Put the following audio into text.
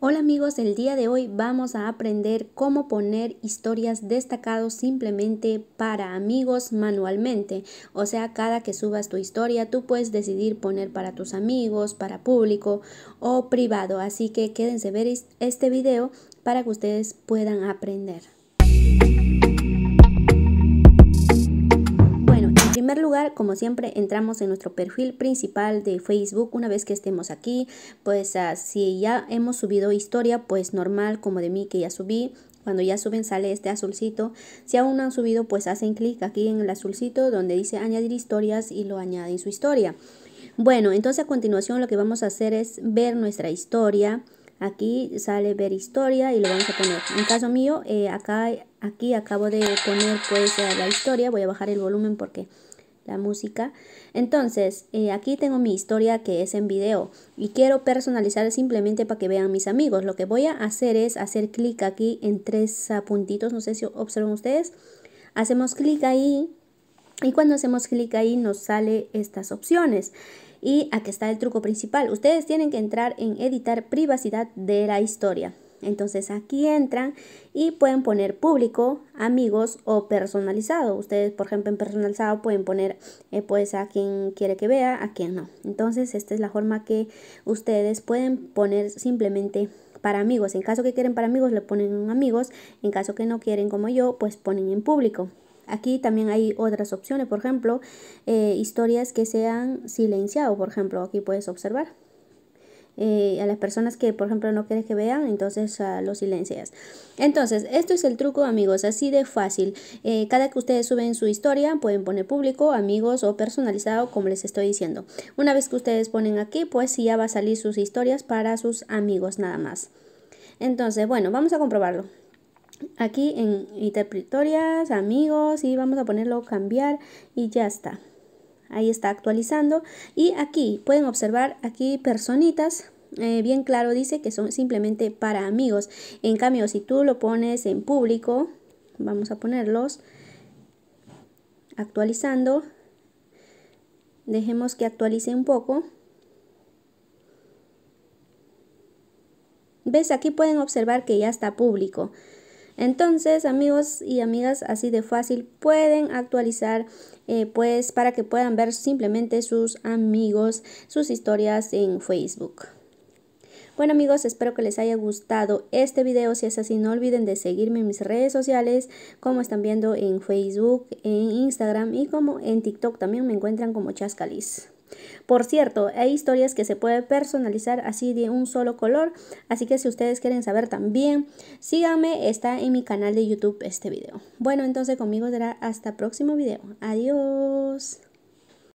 Hola amigos, el día de hoy vamos a aprender cómo poner historias destacados simplemente para amigos manualmente. O sea, cada que subas tu historia tú puedes decidir poner para tus amigos, para público o privado. Así que quédense ver este video para que ustedes puedan aprender. primer lugar, como siempre, entramos en nuestro perfil principal de Facebook una vez que estemos aquí. Pues ah, si ya hemos subido historia, pues normal, como de mí que ya subí. Cuando ya suben sale este azulcito. Si aún no han subido, pues hacen clic aquí en el azulcito donde dice añadir historias y lo añaden su historia. Bueno, entonces a continuación lo que vamos a hacer es ver nuestra historia. Aquí sale ver historia y lo vamos a poner. En caso mío, eh, acá, aquí acabo de poner pues eh, la historia. Voy a bajar el volumen porque la música. Entonces, eh, aquí tengo mi historia que es en vídeo y quiero personalizar simplemente para que vean mis amigos. Lo que voy a hacer es hacer clic aquí en tres puntitos, no sé si observan ustedes. Hacemos clic ahí y cuando hacemos clic ahí nos sale estas opciones. Y aquí está el truco principal. Ustedes tienen que entrar en editar privacidad de la historia. Entonces aquí entran y pueden poner público, amigos o personalizado. Ustedes, por ejemplo, en personalizado pueden poner eh, pues a quien quiere que vea, a quien no. Entonces esta es la forma que ustedes pueden poner simplemente para amigos. En caso que quieren para amigos, le ponen en amigos. En caso que no quieren como yo, pues ponen en público. Aquí también hay otras opciones, por ejemplo, eh, historias que sean silenciado, por ejemplo, aquí puedes observar. Eh, a las personas que, por ejemplo, no quieres que vean, entonces ah, los lo silencias. Entonces, esto es el truco, amigos, así de fácil. Eh, cada que ustedes suben su historia, pueden poner público, amigos o personalizado, como les estoy diciendo. Una vez que ustedes ponen aquí, pues ya va a salir sus historias para sus amigos nada más. Entonces, bueno, vamos a comprobarlo aquí en interpretorias, amigos y vamos a ponerlo cambiar y ya está. Ahí está actualizando y aquí pueden observar aquí personitas eh, bien claro dice que son simplemente para amigos. En cambio, si tú lo pones en público, vamos a ponerlos actualizando. Dejemos que actualice un poco. ¿Ves? Aquí pueden observar que ya está público. Entonces, amigos y amigas, así de fácil pueden actualizar, eh, pues, para que puedan ver simplemente sus amigos, sus historias en Facebook. Bueno amigos, espero que les haya gustado este video. Si es así, no olviden de seguirme en mis redes sociales, como están viendo en Facebook, en Instagram y como en TikTok también me encuentran como Chascalis. Por cierto, hay historias que se puede personalizar así de un solo color, así que si ustedes quieren saber también, síganme, está en mi canal de YouTube este video. Bueno, entonces conmigo será hasta próximo video. Adiós.